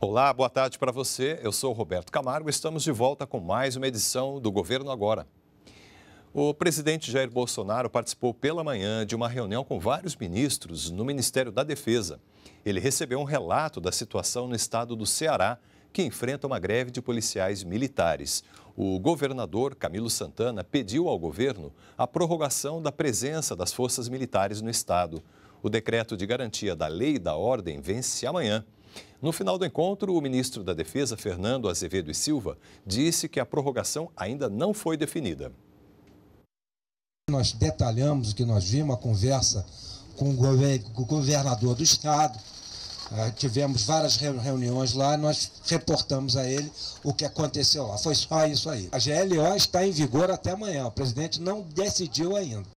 Olá, boa tarde para você. Eu sou Roberto Camargo. Estamos de volta com mais uma edição do Governo Agora. O presidente Jair Bolsonaro participou pela manhã de uma reunião com vários ministros no Ministério da Defesa. Ele recebeu um relato da situação no estado do Ceará, que enfrenta uma greve de policiais militares. O governador Camilo Santana pediu ao governo a prorrogação da presença das forças militares no estado. O decreto de garantia da lei e da ordem vence amanhã. No final do encontro, o ministro da Defesa, Fernando Azevedo e Silva, disse que a prorrogação ainda não foi definida. Nós detalhamos o que nós vimos, a conversa com o governador do Estado. Ah, tivemos várias reuniões lá, nós reportamos a ele o que aconteceu lá. Foi só isso aí. A GLO está em vigor até amanhã, o presidente não decidiu ainda.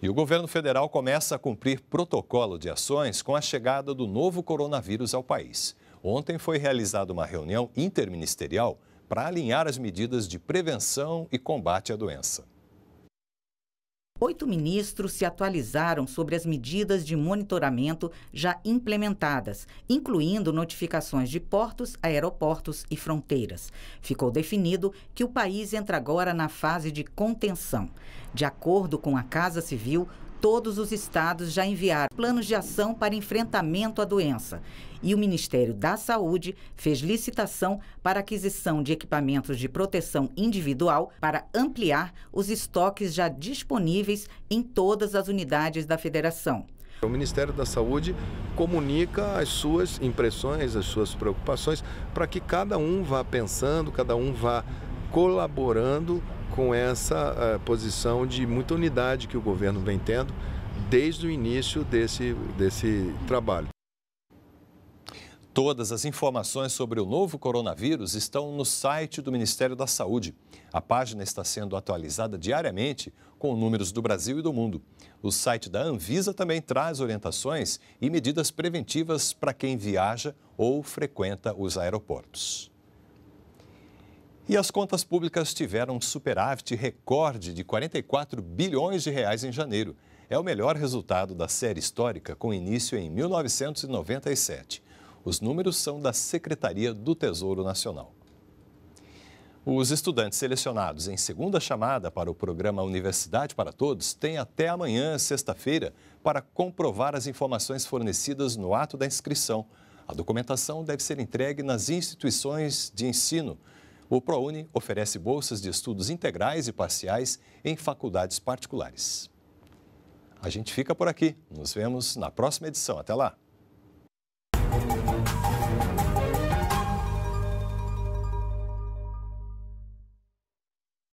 E o governo federal começa a cumprir protocolo de ações com a chegada do novo coronavírus ao país. Ontem foi realizada uma reunião interministerial para alinhar as medidas de prevenção e combate à doença. Oito ministros se atualizaram sobre as medidas de monitoramento já implementadas, incluindo notificações de portos, aeroportos e fronteiras. Ficou definido que o país entra agora na fase de contenção. De acordo com a Casa Civil, todos os estados já enviaram planos de ação para enfrentamento à doença. E o Ministério da Saúde fez licitação para aquisição de equipamentos de proteção individual para ampliar os estoques já disponíveis em todas as unidades da federação. O Ministério da Saúde comunica as suas impressões, as suas preocupações, para que cada um vá pensando, cada um vá colaborando com essa eh, posição de muita unidade que o governo vem tendo desde o início desse, desse trabalho. Todas as informações sobre o novo coronavírus estão no site do Ministério da Saúde. A página está sendo atualizada diariamente com números do Brasil e do mundo. O site da Anvisa também traz orientações e medidas preventivas para quem viaja ou frequenta os aeroportos. E as contas públicas tiveram um superávit recorde de 44 bilhões de reais em janeiro. É o melhor resultado da série histórica com início em 1997. Os números são da Secretaria do Tesouro Nacional. Os estudantes selecionados em segunda chamada para o programa Universidade para Todos têm até amanhã, sexta-feira, para comprovar as informações fornecidas no ato da inscrição. A documentação deve ser entregue nas instituições de ensino o ProUni oferece bolsas de estudos integrais e parciais em faculdades particulares. A gente fica por aqui. Nos vemos na próxima edição. Até lá!